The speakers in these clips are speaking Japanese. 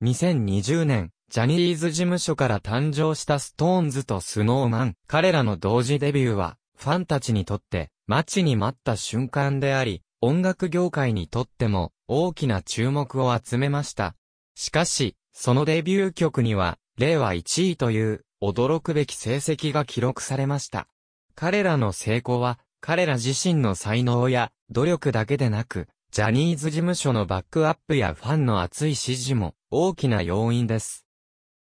2020年、ジャニーズ事務所から誕生したストーンズとスノーマン。彼らの同時デビューは、ファンたちにとって、待ちに待った瞬間であり、音楽業界にとっても、大きな注目を集めました。しかし、そのデビュー曲には、令和1位という、驚くべき成績が記録されました。彼らの成功は、彼ら自身の才能や、努力だけでなく、ジャニーズ事務所のバックアップやファンの熱い支持も、大きな要因です。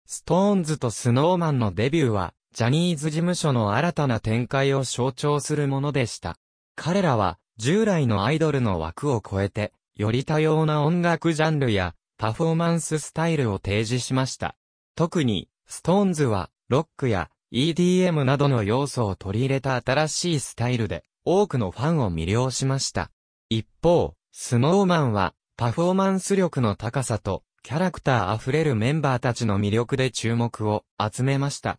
ストーンズとスノーマンのデビューは、ジャニーズ事務所の新たな展開を象徴するものでした。彼らは、従来のアイドルの枠を超えて、より多様な音楽ジャンルや、パフォーマンススタイルを提示しました。特に、ストーンズは、ロックや EDM などの要素を取り入れた新しいスタイルで、多くのファンを魅了しました。一方、スノーマンは、パフォーマンス力の高さと、キャラクター溢れるメンバーたちの魅力で注目を集めました。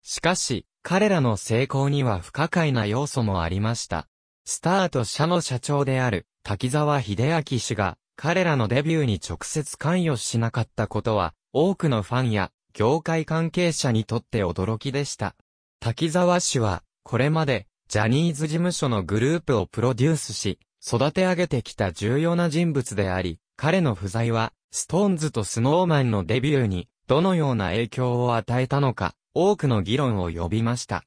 しかし、彼らの成功には不可解な要素もありました。スタート社の社長である滝沢秀明氏が彼らのデビューに直接関与しなかったことは多くのファンや業界関係者にとって驚きでした。滝沢氏はこれまでジャニーズ事務所のグループをプロデュースし育て上げてきた重要な人物であり、彼の不在はストーンズとスノーマンのデビューに、どのような影響を与えたのか、多くの議論を呼びました。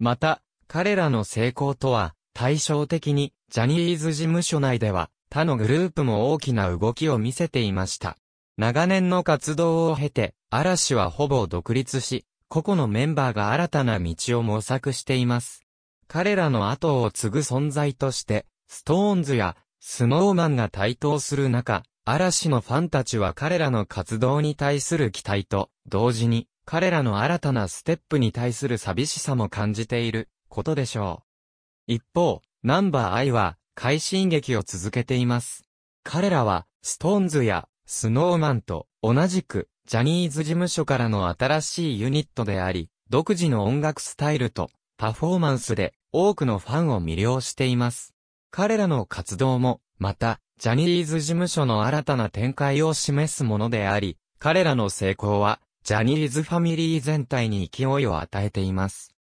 また、彼らの成功とは、対照的に、ジャニーズ事務所内では、他のグループも大きな動きを見せていました。長年の活動を経て、嵐はほぼ独立し、個々のメンバーが新たな道を模索しています。彼らの後を継ぐ存在として、ストーンズやスノーマンが台頭する中、嵐のファンたちは彼らの活動に対する期待と、同時に、彼らの新たなステップに対する寂しさも感じている、ことでしょう。一方、ナンバーアイは、快進撃を続けています。彼らは、ストーンズや、スノーマンと、同じく、ジャニーズ事務所からの新しいユニットであり、独自の音楽スタイルと、パフォーマンスで、多くのファンを魅了しています。彼らの活動も、また、ジャニーズ事務所の新たな展開を示すものであり、彼らの成功は、ジャニーズファミリー全体に勢いを与えています。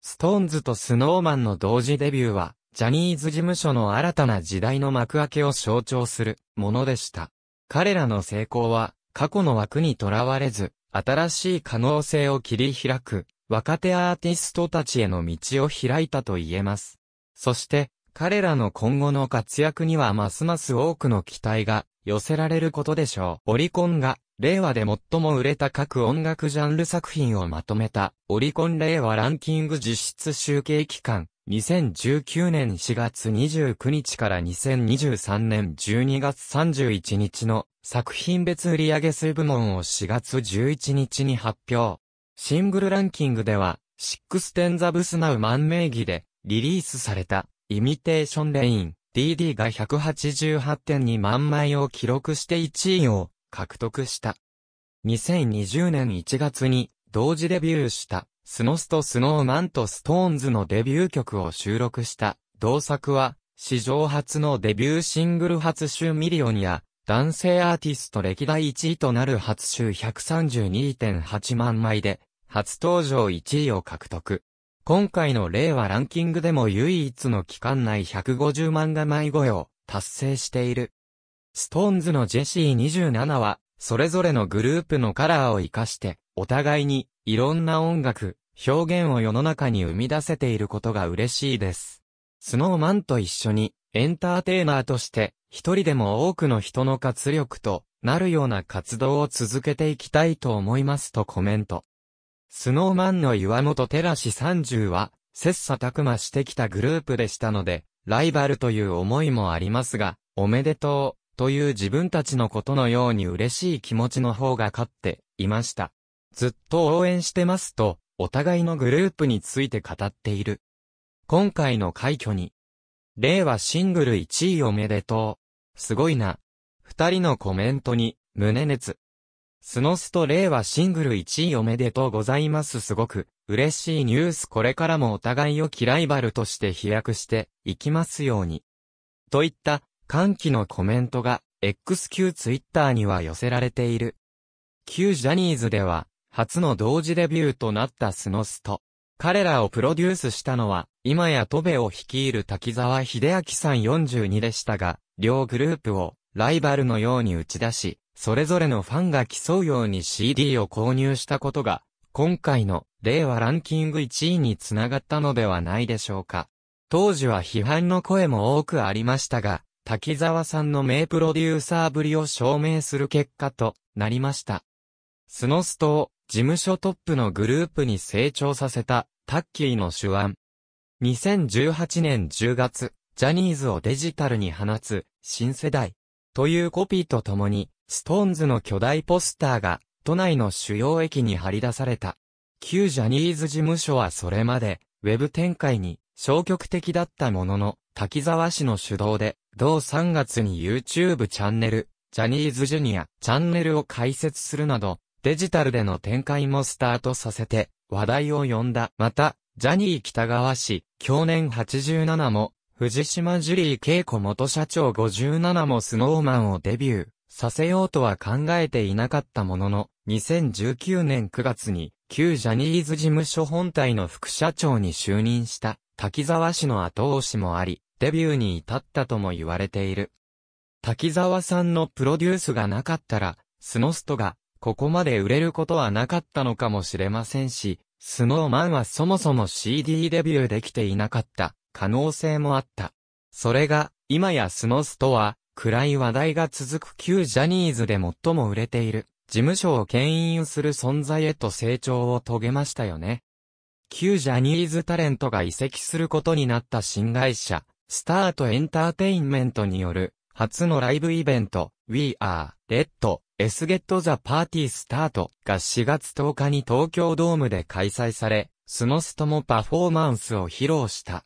ストーンズとスノーマンの同時デビューは、ジャニーズ事務所の新たな時代の幕開けを象徴するものでした。彼らの成功は、過去の枠にとらわれず、新しい可能性を切り開く、若手アーティストたちへの道を開いたと言えます。そして、彼らの今後の活躍にはますます多くの期待が寄せられることでしょう。オリコンが令和で最も売れた各音楽ジャンル作品をまとめたオリコン令和ランキング実質集計期間2019年4月29日から2023年12月31日の作品別売上数部門を4月11日に発表。シングルランキングでは、シックステンザブスナウ万名義でリリースされたイミテーションレイン、DD が188.2万枚を記録して1位を獲得した。2020年1月に同時デビューしたスノスとスノーマンとストーンズのデビュー曲を収録した同作は史上初のデビューシングル初週ミリオンや男性アーティスト歴代1位となる初週132.8万枚で初登場1位を獲得。今回の令和ランキングでも唯一の期間内150万画枚超えを達成している。ストーンズのジェシー27は、それぞれのグループのカラーを活かして、お互いに、いろんな音楽、表現を世の中に生み出せていることが嬉しいです。スノーマンと一緒に、エンターテイナーとして、一人でも多くの人の活力となるような活動を続けていきたいと思いますとコメント。スノーマンの岩本ラ氏30は、切磋琢磨してきたグループでしたので、ライバルという思いもありますが、おめでとう、という自分たちのことのように嬉しい気持ちの方が勝っていました。ずっと応援してますと、お互いのグループについて語っている。今回の快挙に、令和シングル1位おめでとう。すごいな。二人のコメントに、胸熱。スノスト令和シングル1位おめでとうございます。すごく嬉しいニュース。これからもお互いをキライバルとして飛躍していきますように。といった歓喜のコメントが XQ ツイッターには寄せられている。旧ジャニーズでは初の同時デビューとなったスノスト。彼らをプロデュースしたのは、今やトベを率いる滝沢秀明さん42でしたが、両グループをライバルのように打ち出し、それぞれのファンが競うように CD を購入したことが、今回の令和ランキング1位につながったのではないでしょうか。当時は批判の声も多くありましたが、滝沢さんの名プロデューサーぶりを証明する結果となりました。スノストを事務所トップのグループに成長させたタッキーの手腕。2018年10月、ジャニーズをデジタルに放つ新世代というコピーとともにストーンズの巨大ポスターが、都内の主要駅に張り出された。旧ジャニーズ事務所はそれまで、ウェブ展開に消極的だったものの、滝沢氏の主導で、同3月に YouTube チャンネル、ジャニーズジュニアチャンネルを開設するなど、デジタルでの展開もスタートさせて、話題を呼んだ。また、ジャニー北川氏、去年87も、藤島ジュリー恵子元社長57もスノーマンをデビュー。させようとは考えていなかったものの、2019年9月に、旧ジャニーズ事務所本体の副社長に就任した滝沢氏の後押しもあり、デビューに至ったとも言われている。滝沢さんのプロデュースがなかったら、スノストがここまで売れることはなかったのかもしれませんし、スノーマンはそもそも CD デビューできていなかった可能性もあった。それが、今やスノストは暗い話題が続く旧ジャニーズで最も売れている、事務所を牽引する存在へと成長を遂げましたよね。旧ジャニーズタレントが移籍することになった新会社、スタートエンターテインメントによる、初のライブイベント、We Are Red S Get the Party Start が4月10日に東京ドームで開催され、スノストもパフォーマンスを披露した。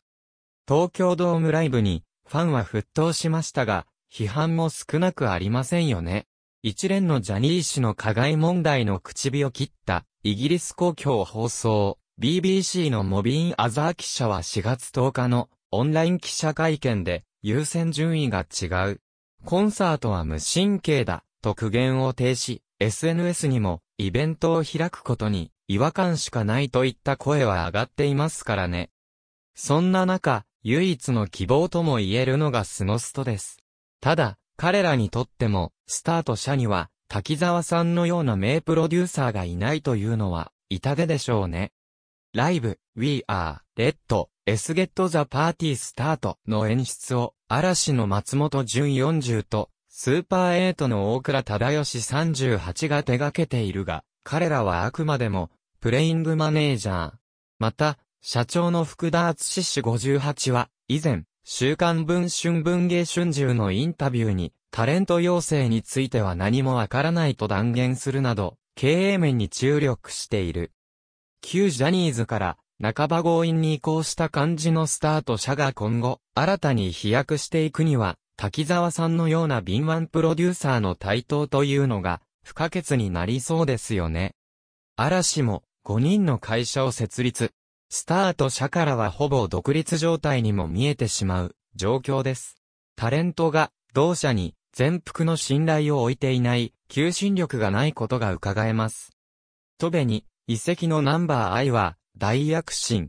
東京ドームライブに、ファンは沸騰しましたが、批判も少なくありませんよね。一連のジャニー氏の加害問題の口火を切った、イギリス公共放送、BBC のモビーン・アザー記者は4月10日のオンライン記者会見で、優先順位が違う。コンサートは無神経だ、と苦言を呈し、SNS にも、イベントを開くことに、違和感しかないといった声は上がっていますからね。そんな中、唯一の希望とも言えるのがスノストです。ただ、彼らにとっても、スタート社には、滝沢さんのような名プロデューサーがいないというのは、痛手でしょうね。ライブ、We Are, Red, S Get the Party Start の演出を、嵐の松本純40と、スーパーエイトの大倉忠義38が手掛けているが、彼らはあくまでも、プレイングマネージャー。また、社長の福田敦氏58は、以前、週刊文春文芸春秋のインタビューに、タレント要請については何もわからないと断言するなど、経営面に注力している。旧ジャニーズから、半ば強引に移行した感じのスタート社が今後、新たに飛躍していくには、滝沢さんのような敏腕プロデューサーの台頭というのが、不可欠になりそうですよね。嵐も、5人の会社を設立、スターと社からはほぼ独立状態にも見えてしまう状況です。タレントが同社に全幅の信頼を置いていない求心力がないことが伺えます。トベに遺跡のナンバー I は大躍進。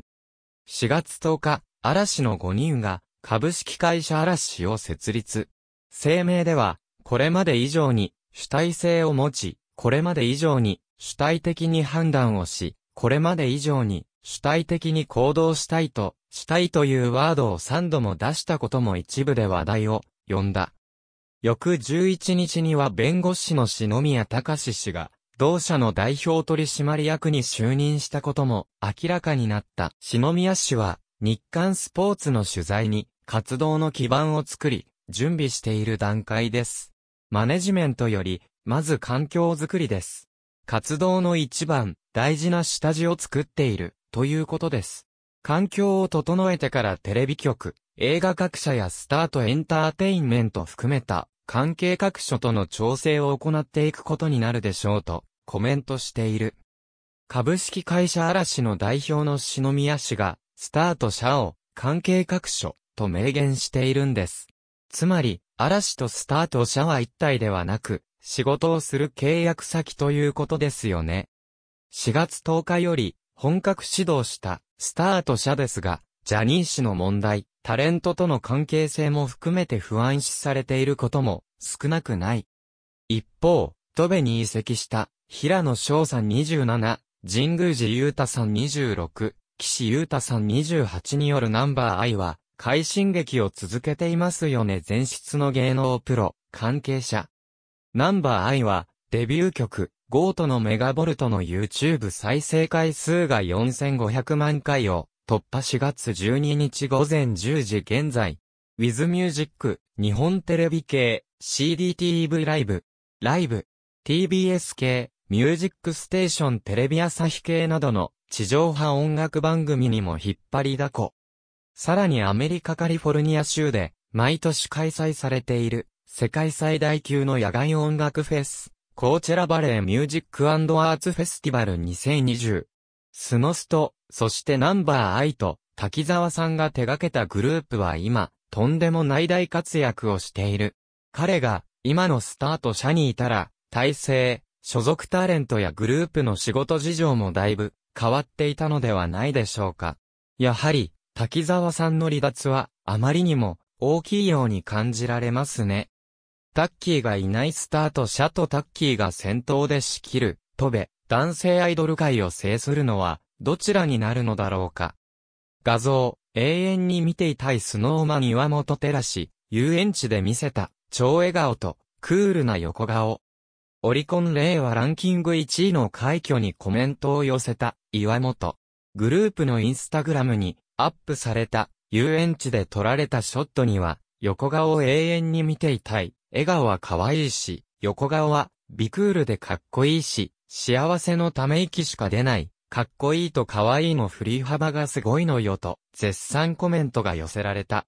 4月10日、嵐の5人が株式会社嵐を設立。声明では、これまで以上に主体性を持ち、これまで以上に主体的に判断をし、これまで以上に主体的に行動したいと、したいというワードを3度も出したことも一部で話題を呼んだ。翌11日には弁護士の篠宮隆氏が、同社の代表取締役に就任したことも明らかになった。篠宮氏は、日刊スポーツの取材に活動の基盤を作り、準備している段階です。マネジメントより、まず環境づくりです。活動の一番、大事な下地を作っている。ということです。環境を整えてからテレビ局、映画各社やスタートエンターテインメント含めた関係各所との調整を行っていくことになるでしょうとコメントしている。株式会社嵐の代表の篠宮氏がスタート社を関係各所と明言しているんです。つまり、嵐とスタート社は一体ではなく、仕事をする契約先ということですよね。4月10日より、本格指導したスタート社ですが、ジャニー氏の問題、タレントとの関係性も含めて不安視されていることも少なくない。一方、戸部に移籍した平野翔さん27、神宮寺裕太さん26、岸優太さん28によるナンバー I は、快進撃を続けていますよね前室の芸能プロ、関係者。ナンバー I は、デビュー曲、ゴートのメガボルトの YouTube 再生回数が4500万回を突破4月12日午前10時現在。With Music、日本テレビ系、CDTV ライブ、ライブ、TBS 系、ミュージックステーションテレビ朝日系などの地上波音楽番組にも引っ張りだこ。さらにアメリカカリフォルニア州で毎年開催されている世界最大級の野外音楽フェス。コーチェラバレーミュージックアーツフェスティバル2020。スノスと、そしてナンバーアイと、滝沢さんが手掛けたグループは今、とんでもない大活躍をしている。彼が、今のスタート社にいたら、体制、所属タレントやグループの仕事事情もだいぶ、変わっていたのではないでしょうか。やはり、滝沢さんの離脱は、あまりにも、大きいように感じられますね。タッキーがいないスタートャとタッキーが先頭で仕切る、飛べ、男性アイドル界を制するのは、どちらになるのだろうか。画像、永遠に見ていたいスノーマン岩本照し、遊園地で見せた、超笑顔と、クールな横顔。オリコン令和ランキング1位の快挙にコメントを寄せた、岩本。グループのインスタグラムに、アップされた、遊園地で撮られたショットには、横顔を永遠に見ていたい、笑顔は可愛いし、横顔は、ビクールでかっこいいし、幸せのため息しか出ない、かっこいいと可愛いの振り幅がすごいのよと、絶賛コメントが寄せられた。